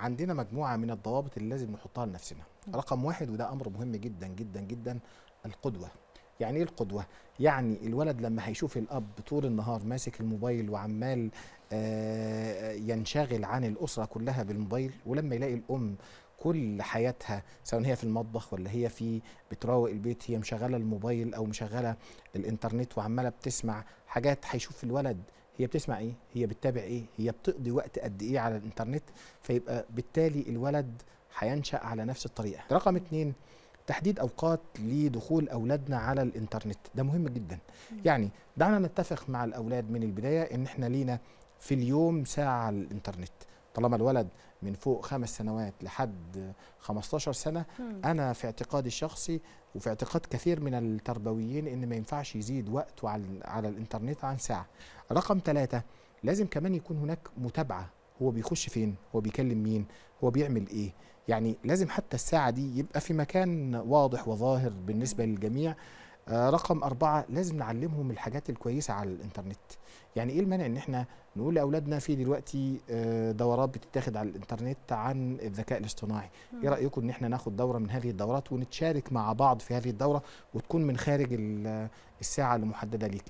عندنا مجموعه من الضوابط اللي لازم نحطها لنفسنا رقم واحد وده امر مهم جدا جدا جدا القدوه يعني ايه القدوه يعني الولد لما هيشوف الاب طول النهار ماسك الموبايل وعمال آه، ينشغل عن الاسره كلها بالموبايل ولما يلاقي الام كل حياتها سواء هي في المطبخ ولا هي في بتراوق البيت هي مشغله الموبايل او مشغله الانترنت وعماله بتسمع حاجات هيشوف الولد هي بتسمع ايه هي بتتابع ايه هي بتقضي وقت قد ايه على الانترنت فيبقى بالتالي الولد هينشا على نفس الطريقه رقم اتنين تحديد اوقات لدخول اولادنا على الانترنت ده مهم جدا يعني دعنا نتفق مع الاولاد من البدايه ان احنا لينا في اليوم ساعه على الانترنت طالما الولد من فوق خمس سنوات لحد 15 سنه انا في اعتقادي الشخصي وفي اعتقاد كثير من التربويين ان ما ينفعش يزيد وقته على على الانترنت عن ساعه رقم ثلاثة لازم كمان يكون هناك متابعه هو بيخش فين هو بيكلم مين هو بيعمل ايه يعني لازم حتى الساعه دي يبقى في مكان واضح وظاهر بالنسبه للجميع آه، رقم أربعة لازم نعلمهم الحاجات الكويسة على الإنترنت يعني إيه المانع إن إحنا نقول لأولادنا في دلوقتي آه، دورات بتتاخد على الإنترنت عن الذكاء الاصطناعي إيه رأيكم إن إحنا ناخد دورة من هذه الدورات ونتشارك مع بعض في هذه الدورة وتكون من خارج الساعة المحددة ليك